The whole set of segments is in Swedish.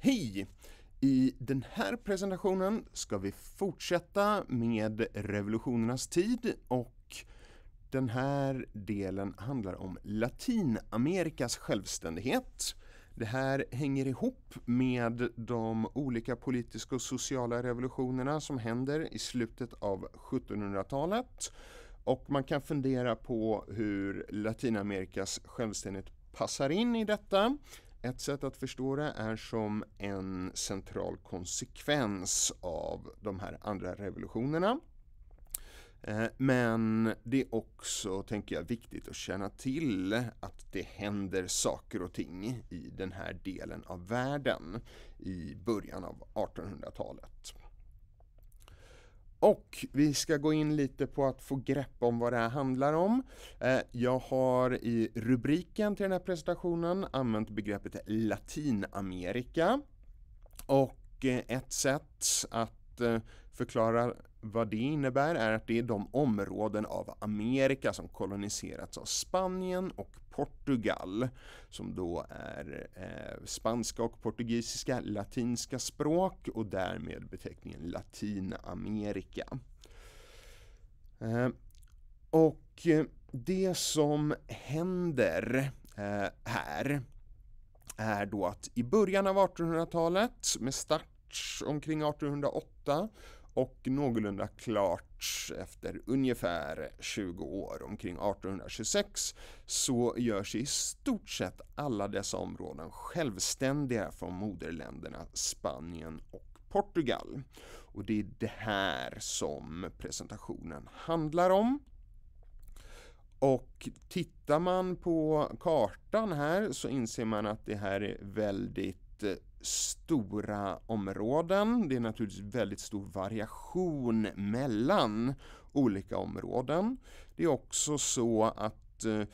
Hej! I den här presentationen ska vi fortsätta med revolutionernas tid och den här delen handlar om Latinamerikas självständighet. Det här hänger ihop med de olika politiska och sociala revolutionerna som händer i slutet av 1700-talet. Och man kan fundera på hur Latinamerikas självständighet passar in i detta. Ett sätt att förstå det är som en central konsekvens av de här andra revolutionerna. Eh, men det är också, tänker jag, viktigt att känna till att det händer saker och ting i den här delen av världen i början av 1800-talet. Och vi ska gå in lite på att få grepp om vad det här handlar om. Eh, jag har i rubriken till den här presentationen använt begreppet Latinamerika. Och eh, ett sätt att eh, förklara vad det innebär är att det är de områden av Amerika som koloniserats av Spanien och Portugal som då är eh, spanska och portugisiska latinska språk och därmed beteckningen Latinamerika. Eh, och det som händer eh, här är då att i början av 1800-talet med start omkring 1808 och någorlunda klart efter ungefär 20 år, omkring 1826, så gör sig i stort sett alla dessa områden självständiga från moderländerna Spanien och Portugal. Och det är det här som presentationen handlar om. Och tittar man på kartan här så inser man att det här är väldigt stora områden. Det är naturligtvis väldigt stor variation mellan olika områden. Det är också så att eh, eh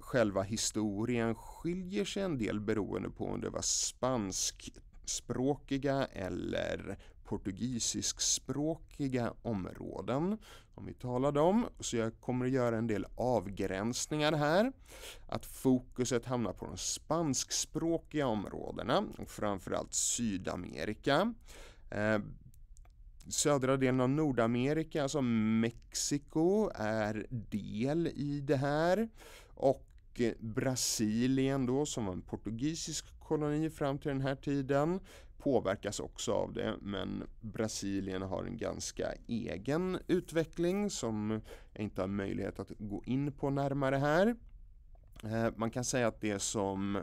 själva historien skiljer sig en del beroende på om det var spanskspråkiga eller portugisiskspråkiga områden som vi talade om. Så jag kommer att göra en del avgränsningar här. Att fokuset hamnar på de spanskspråkiga områdena, och framförallt Sydamerika. Eh, södra delen av Nordamerika, alltså Mexiko, är del i det här. Och Brasilien då, som var en portugisisk koloni fram till den här tiden, påverkas också av det men Brasilien har en ganska egen utveckling som jag inte har möjlighet att gå in på närmare här. Eh, man kan säga att det som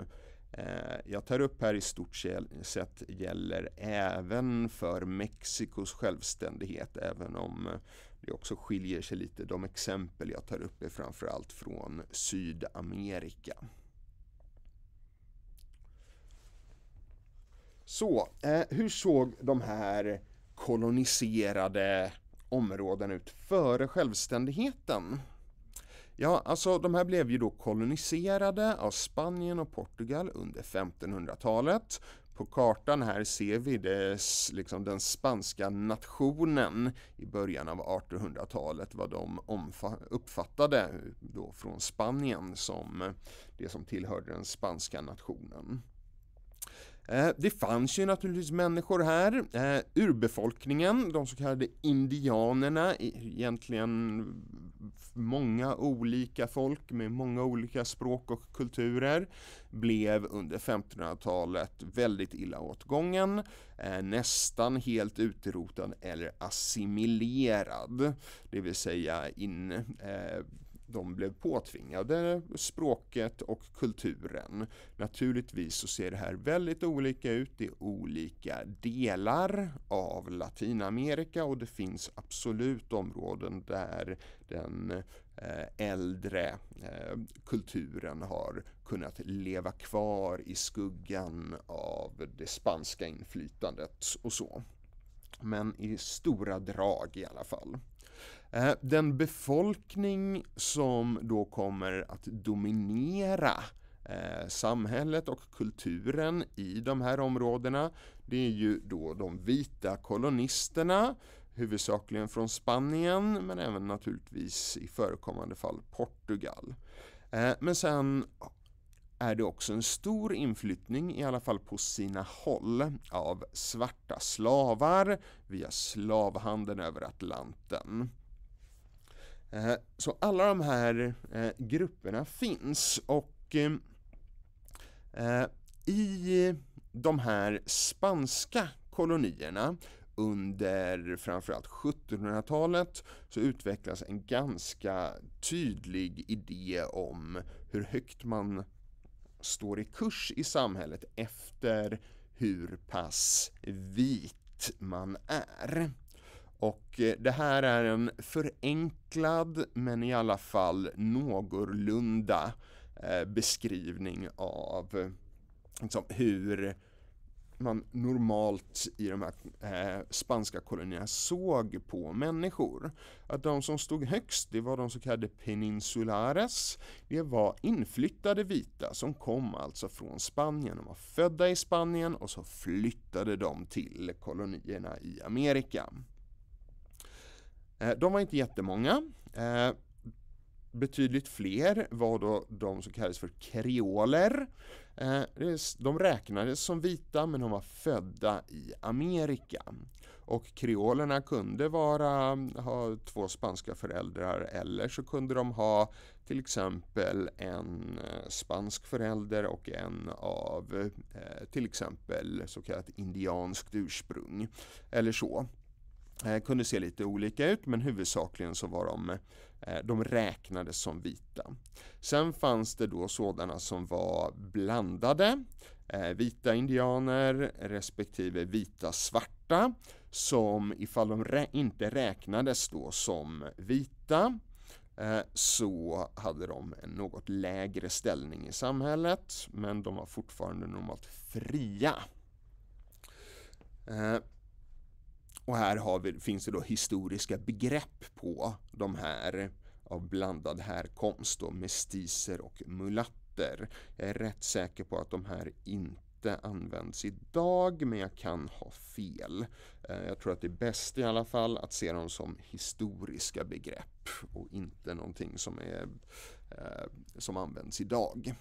eh, jag tar upp här i stort sett gäller även för Mexikos självständighet även om det också skiljer sig lite. De exempel jag tar upp är framförallt från Sydamerika. Så, eh, hur såg de här koloniserade områden ut före självständigheten? Ja, alltså de här blev ju då koloniserade av Spanien och Portugal under 1500-talet. På kartan här ser vi det, liksom den spanska nationen i början av 1800-talet, vad de uppfattade då från Spanien som det som tillhörde den spanska nationen. Eh, det fanns ju naturligtvis människor här. Eh, urbefolkningen, de så kallade indianerna, egentligen många olika folk med många olika språk och kulturer, blev under 1500-talet väldigt illa åtgången, eh, nästan helt utrotad eller assimilerad, det vill säga in, de blev påtvingade språket och kulturen. Naturligtvis så ser det här väldigt olika ut i olika delar av Latinamerika och det finns absolut områden där den eh, äldre eh, kulturen har kunnat leva kvar i skuggan av det spanska inflytandet och så. Men i stora drag i alla fall. Eh, den befolkning som då kommer att dominera eh, samhället och kulturen i de här områdena, det är ju då de vita kolonisterna, huvudsakligen från Spanien men även naturligtvis i förekommande fall Portugal. Eh, men sen är det också en stor inflyttning, i alla fall på sina håll, av svarta slavar via slavhandeln över Atlanten. Eh, så alla de här eh, grupperna finns och eh, i de här spanska kolonierna under framförallt 1700-talet så utvecklas en ganska tydlig idé om hur högt man står i kurs i samhället efter hur pass vit man är. Och eh, det här är en förenklad men i alla fall någorlunda eh, beskrivning av liksom, hur man normalt i de här eh, spanska kolonierna såg på människor. Att de som stod högst, det var de så kallade peninsulares. Det var inflyttade vita som kom alltså från Spanien. De var födda i Spanien och så flyttade de till kolonierna i Amerika. Eh, de var inte jättemånga. Eh, Betydligt fler var då de som kallades för kreoler. Eh, de räknades som vita men de var födda i Amerika. Och kreolerna kunde vara, ha två spanska föräldrar eller så kunde de ha till exempel en eh, spansk förälder och en av eh, till exempel så kallat indianskt ursprung. Eller så. Eh, kunde se lite olika ut men huvudsakligen så var de, eh, de räknades som vita. Sen fanns det då sådana som var blandade, eh, vita indianer respektive vita svarta som ifall de rä inte räknades då som vita så hade de en något lägre ställning i samhället men de var fortfarande normalt fria. Och här vi, finns det då historiska begrepp på de här av blandad härkomst, då, mestiser och mulatter. Jag är rätt säker på att de här inte används idag men jag kan ha fel. Eh, jag tror att det är bäst i alla fall att se dem som historiska begrepp och inte någonting som, är, eh, som används idag.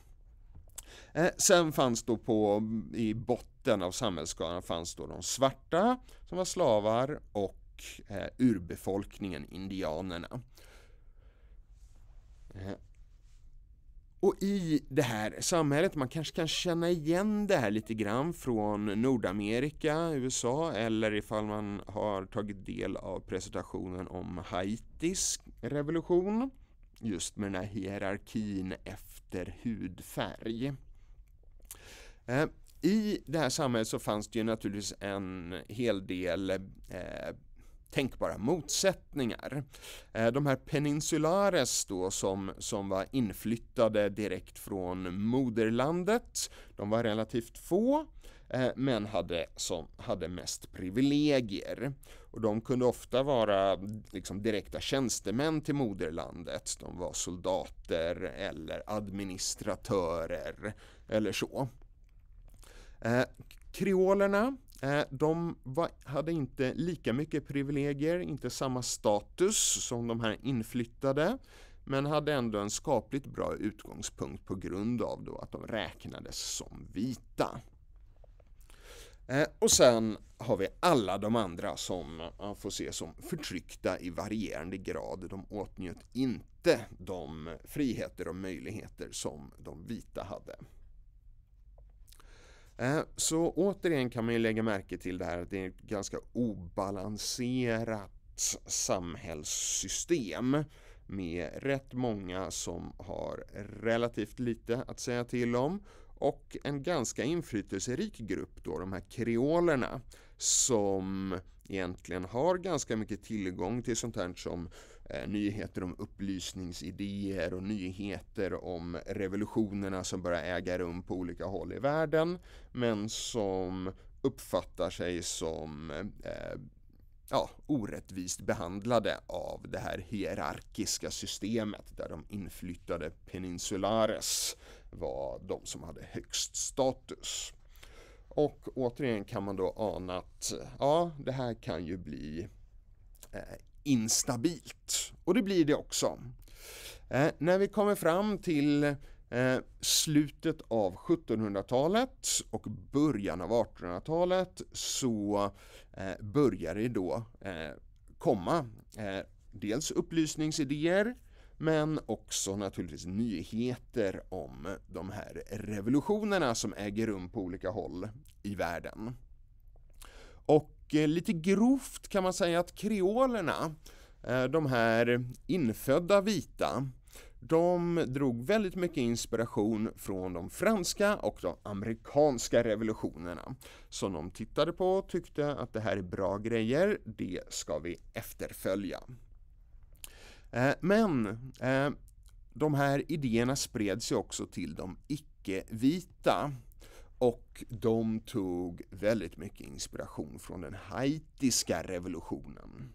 Eh, sen fanns då på, i botten av samhällsskalan fanns då de svarta som var slavar och eh, urbefolkningen, indianerna. Eh. Och i det här samhället, man kanske kan känna igen det här lite grann från Nordamerika, USA eller ifall man har tagit del av presentationen om Haitis revolution just med den här hierarkin efter hudfärg. Eh, I det här samhället så fanns det ju naturligtvis en hel del eh, tänkbara motsättningar. Eh, de här peninsulares då som, som var inflyttade direkt från moderlandet, de var relativt få eh, men hade, som, hade mest privilegier. Och de kunde ofta vara liksom, direkta tjänstemän till moderlandet. De var soldater eller administratörer eller så. Eh, kreolerna eh, de var, hade inte lika mycket privilegier, inte samma status som de här inflyttade men hade ändå en skapligt bra utgångspunkt på grund av då att de räknades som vita. Eh, och sen har vi alla de andra som man får se som förtryckta i varierande grad. De åtnjöt inte de friheter och möjligheter som de vita hade. Eh, så återigen kan man ju lägga märke till det här att det är ett ganska obalanserat samhällssystem med rätt många som har relativt lite att säga till om och en ganska inflytelserik grupp då, de här kreolerna som egentligen har ganska mycket tillgång till sånt här som eh, nyheter om upplysningsidéer och nyheter om revolutionerna som börjar äga rum på olika håll i världen men som uppfattar sig som eh, ja, orättvist behandlade av det här hierarkiska systemet där de inflyttade peninsulares var de som hade högst status. Och återigen kan man då ana att ja, det här kan ju bli eh, instabilt. Och det blir det också. Eh, när vi kommer fram till eh, slutet av 1700-talet och början av 1800-talet så eh, börjar det då eh, komma eh, dels upplysningsidéer men också naturligtvis nyheter om de här revolutionerna som äger rum på olika håll i världen. Och eh, lite grovt kan man säga att kreolerna, eh, de här infödda vita, de drog väldigt mycket inspiration från de franska och de amerikanska revolutionerna. Som de tittade på och tyckte att det här är bra grejer, det ska vi efterfölja. Eh, men eh, de här idéerna spred sig också till de icke-vita och de tog väldigt mycket inspiration från den haitiska revolutionen.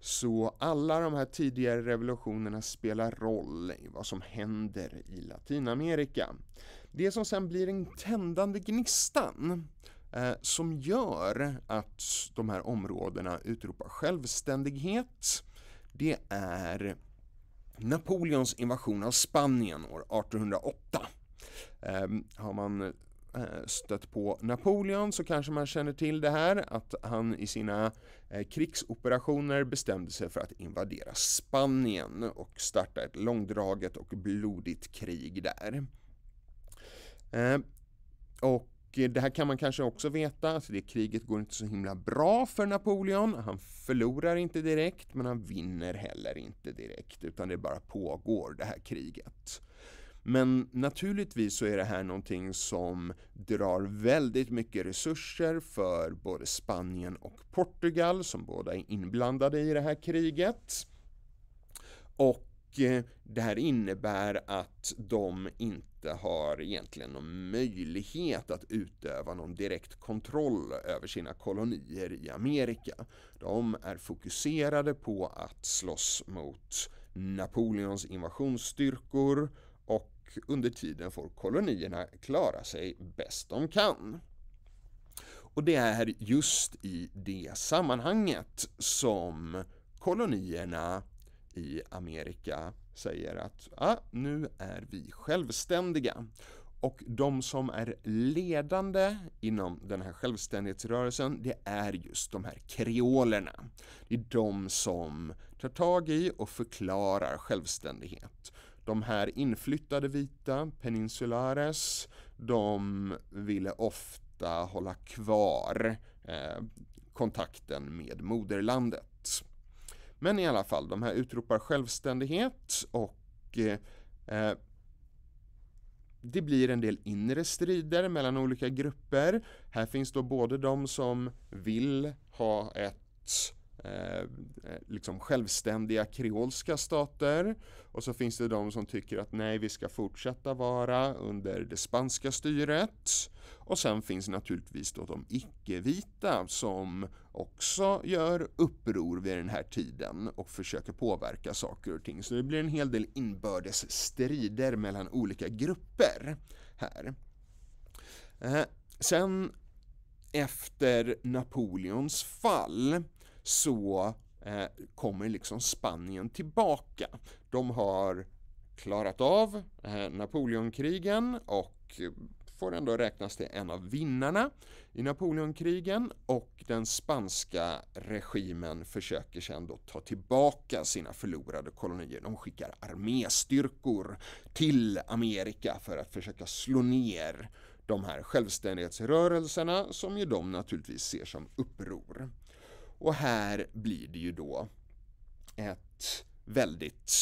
Så alla de här tidigare revolutionerna spelar roll i vad som händer i Latinamerika. Det som sen blir den tändande gnistan eh, som gör att de här områdena utropar självständighet. Det är Napoleons invasion av Spanien år 1808. Eh, har man eh, stött på Napoleon så kanske man känner till det här att han i sina eh, krigsoperationer bestämde sig för att invadera Spanien och starta ett långdraget och blodigt krig där. Ehm, och det här kan man kanske också veta, alltså det kriget går inte så himla bra för Napoleon. Han förlorar inte direkt, men han vinner heller inte direkt, utan det bara pågår det här kriget. Men naturligtvis så är det här någonting som drar väldigt mycket resurser för både Spanien och Portugal, som båda är inblandade i det här kriget. Och eh, det här innebär att de inte inte har egentligen någon möjlighet att utöva någon direkt kontroll över sina kolonier i Amerika. De är fokuserade på att slåss mot Napoleons invasionsstyrkor och under tiden får kolonierna klara sig bäst de kan. Och det är just i det sammanhanget som kolonierna i Amerika säger att ah, nu är vi självständiga. Och de som är ledande inom den här självständighetsrörelsen, det är just de här kreolerna. Det är de som tar tag i och förklarar självständighet. De här inflyttade vita, peninsulares, de ville ofta hålla kvar eh, kontakten med moderlandet. Men i alla fall, de här utropar självständighet och eh, det blir en del inre strider mellan olika grupper. Här finns då både de som vill ha ett Eh, eh, liksom självständiga kreolska stater och så finns det de som tycker att nej, vi ska fortsätta vara under det spanska styret och sen finns naturligtvis då de icke-vita som också gör uppror vid den här tiden och försöker påverka saker och ting. Så det blir en hel del inbördes strider mellan olika grupper här. Eh, sen efter Napoleons fall så eh, kommer liksom Spanien tillbaka. De har klarat av eh, Napoleonkrigen och får ändå räknas till en av vinnarna i Napoleonkrigen och den spanska regimen försöker sedan då ta tillbaka sina förlorade kolonier. De skickar arméstyrkor till Amerika för att försöka slå ner de här självständighetsrörelserna som ju de naturligtvis ser som uppror. Och här blir det ju då ett väldigt,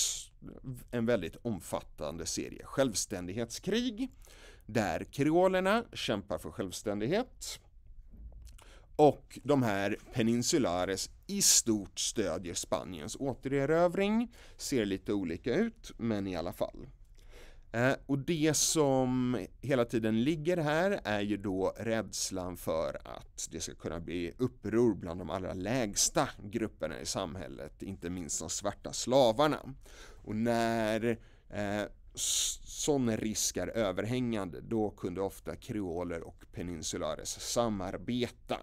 en väldigt omfattande serie självständighetskrig där kreolerna kämpar för självständighet och de här peninsulares i stort stödjer Spaniens återerövring. Ser lite olika ut, men i alla fall. Eh, och det som hela tiden ligger här är ju då rädslan för att det ska kunna bli uppror bland de allra lägsta grupperna i samhället, inte minst de svarta slavarna. Och när eh, sån risk är överhängande, då kunde ofta kreoler och peninsulares samarbeta.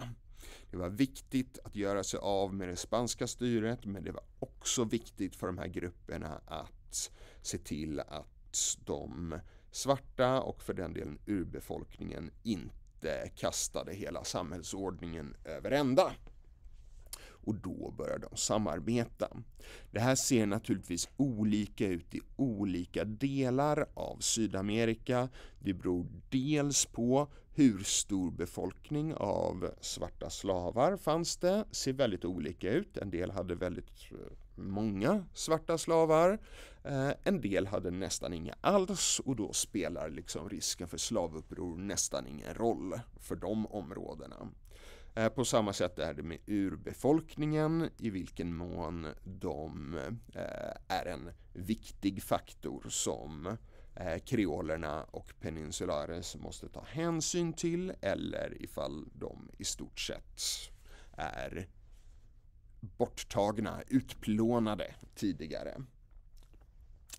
Det var viktigt att göra sig av med det spanska styret, men det var också viktigt för de här grupperna att se till att trots de svarta och för den delen urbefolkningen inte kastade hela samhällsordningen över ända. Och då börjar de samarbeta. Det här ser naturligtvis olika ut i olika delar av Sydamerika. Det beror dels på hur stor befolkning av svarta slavar fanns det, ser väldigt olika ut. En del hade väldigt eh, många svarta slavar. Eh, en del hade nästan inga alls och då spelar liksom risken för slavuppror nästan ingen roll för de områdena. Eh, på samma sätt är det med urbefolkningen i vilken mån de eh, är en viktig faktor som kreolerna och peninsulares måste ta hänsyn till eller ifall de i stort sett är borttagna, utplånade tidigare.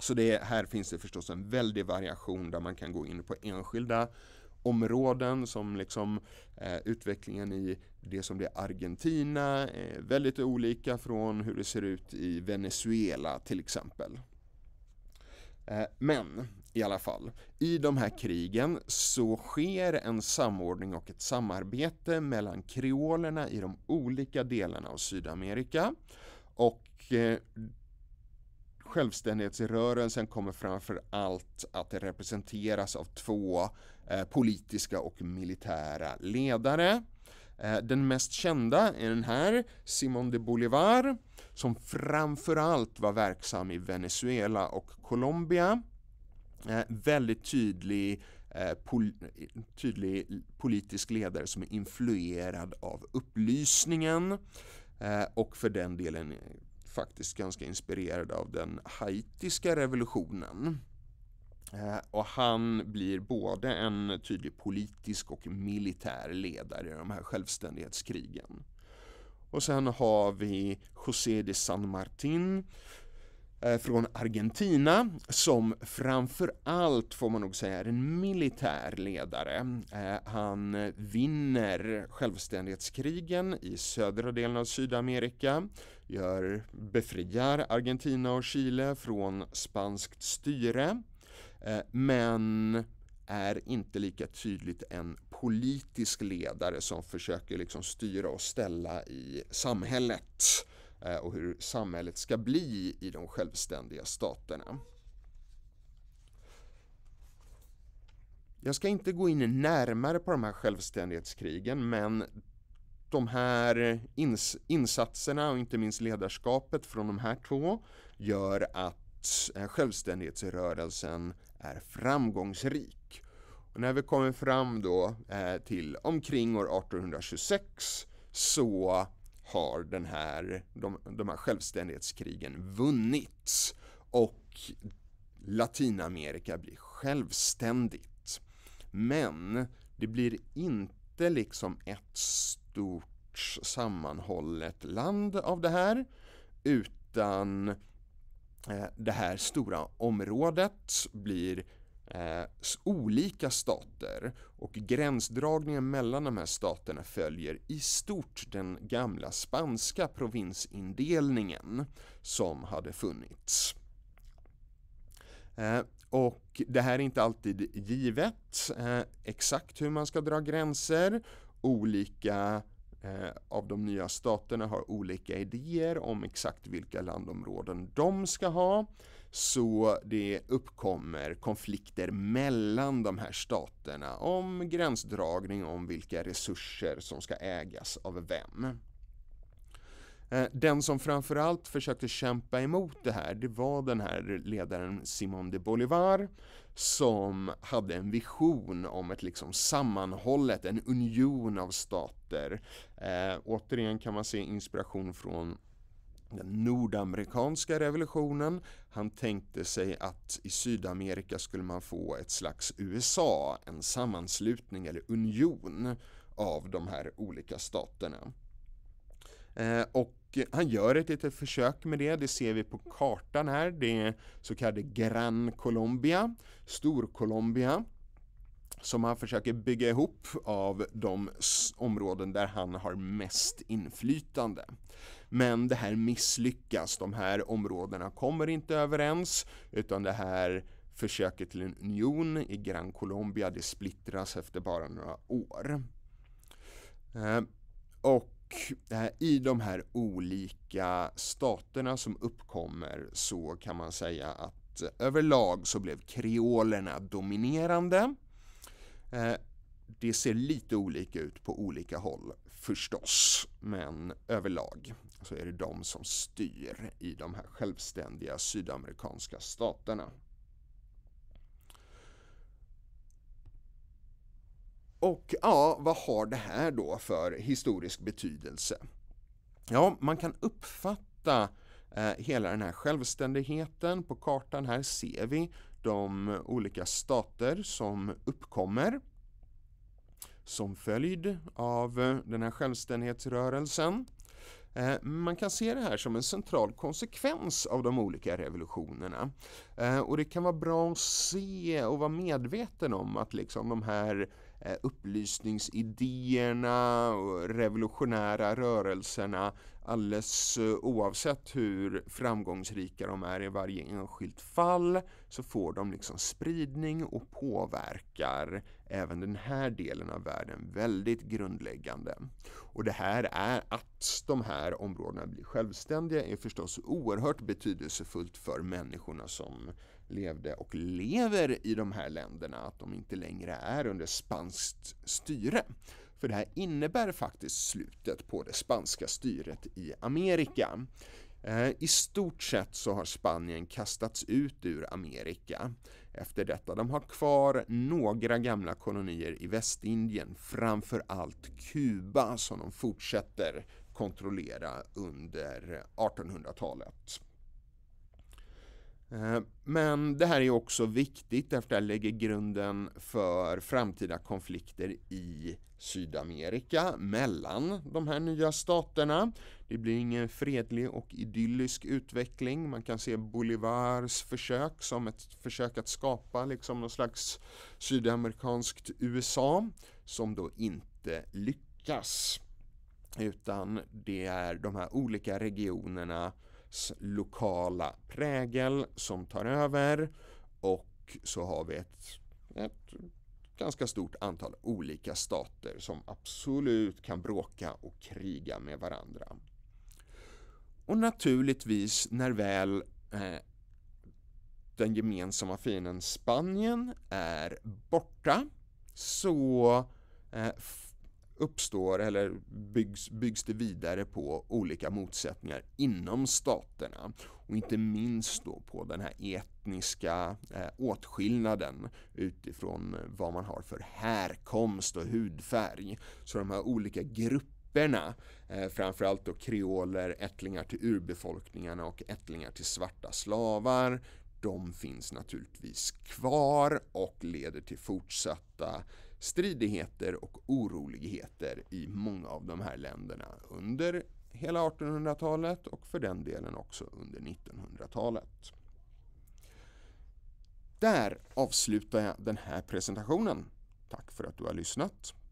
Så det, här finns det förstås en väldig variation där man kan gå in på enskilda områden som liksom eh, utvecklingen i det som blir Argentina är eh, väldigt olika från hur det ser ut i Venezuela till exempel. Eh, men i alla fall. I de här krigen så sker en samordning och ett samarbete mellan kreolerna i de olika delarna av Sydamerika och eh, självständighetsrörelsen kommer framför allt att representeras av två eh, politiska och militära ledare. Eh, den mest kända är den här, Simón de Bolivar, som framförallt var verksam i Venezuela och Colombia. Eh, väldigt tydlig, eh, pol tydlig politisk ledare som är influerad av upplysningen eh, och för den delen faktiskt ganska inspirerad av den haitiska revolutionen. Och han blir både en tydlig politisk och militär ledare i de här självständighetskrigen. Och sen har vi José de San Martin Eh, från Argentina som framförallt får man nog säga är en militär ledare. Eh, han vinner självständighetskrigen i södra delen av Sydamerika, gör, befriar Argentina och Chile från spanskt styre, eh, men är inte lika tydligt en politisk ledare som försöker liksom styra och ställa i samhället. Eh, och hur samhället ska bli i de självständiga staterna. Jag ska inte gå in närmare på de här självständighetskrigen men de här ins insatserna och inte minst ledarskapet från de här två gör att eh, självständighetsrörelsen är framgångsrik. Och när vi kommer fram då eh, till omkring år 1826 så har den här, de, de här självständighetskrigen vunnits och Latinamerika blir självständigt. Men det blir inte liksom ett stort sammanhållet land av det här utan eh, det här stora området blir eh, olika stater och gränsdragningen mellan de här staterna följer i stort den gamla spanska provinsindelningen som hade funnits. Eh, och det här är inte alltid givet eh, exakt hur man ska dra gränser. Olika eh, av de nya staterna har olika idéer om exakt vilka landområden de ska ha så det uppkommer konflikter mellan de här staterna om gränsdragning om vilka resurser som ska ägas av vem. Eh, den som framförallt försökte kämpa emot det här, det var den här ledaren Simon de Bolivar som hade en vision om ett liksom sammanhållet, en union av stater. Eh, återigen kan man se inspiration från den nordamerikanska revolutionen. Han tänkte sig att i Sydamerika skulle man få ett slags USA, en sammanslutning eller union av de här olika staterna. Eh, och han gör ett litet försök med det, det ser vi på kartan här. Det är så kallade Gran Colombia, Storcolombia som han försöker bygga ihop av de områden där han har mest inflytande. Men det här misslyckas, de här områdena kommer inte överens utan det här försöket till en union i Gran Colombia det splittras efter bara några år. Eh, och eh, i de här olika staterna som uppkommer så kan man säga att överlag så blev kreolerna dominerande. Eh, det ser lite olika ut på olika håll förstås, men överlag så är det de som styr i de här självständiga sydamerikanska staterna. Och ja, vad har det här då för historisk betydelse? Ja, man kan uppfatta eh, hela den här självständigheten. På kartan här ser vi de olika stater som uppkommer som följd av eh, den här självständighetsrörelsen. Eh, man kan se det här som en central konsekvens av de olika revolutionerna. Eh, och det kan vara bra att se och vara medveten om att liksom de här Eh, upplysningsidéerna och revolutionära rörelserna alldeles eh, oavsett hur framgångsrika de är i varje enskilt fall så får de liksom spridning och påverkar även den här delen av världen väldigt grundläggande. Och det här är att de här områdena blir självständiga är förstås oerhört betydelsefullt för människorna som levde och lever i de här länderna, att de inte längre är under spanskt styre. För det här innebär faktiskt slutet på det spanska styret i Amerika. Eh, I stort sett så har Spanien kastats ut ur Amerika efter detta. De har kvar några gamla kolonier i Västindien, framförallt Kuba som de fortsätter kontrollera under 1800-talet. Eh, men det här är också viktigt därför det lägger grunden för framtida konflikter i Sydamerika mellan de här nya staterna. Det blir ingen fredlig och idyllisk utveckling. Man kan se Bolivars försök som ett försök att skapa liksom någon slags sydamerikanskt USA som då inte lyckas. Utan det är de här olika regionerna lokala prägel som tar över och så har vi ett, ett ganska stort antal olika stater som absolut kan bråka och kriga med varandra. Och naturligtvis när väl eh, den gemensamma fienden Spanien är borta så eh, uppstår eller byggs, byggs det vidare på olika motsättningar inom staterna och inte minst då på den här etniska eh, åtskillnaden utifrån eh, vad man har för härkomst och hudfärg. Så de här olika grupperna, eh, framförallt då kreoler, ättlingar till urbefolkningarna och ättlingar till svarta slavar, de finns naturligtvis kvar och leder till fortsatta stridigheter och oroligheter i många av de här länderna under hela 1800-talet och för den delen också under 1900-talet. Där avslutar jag den här presentationen. Tack för att du har lyssnat.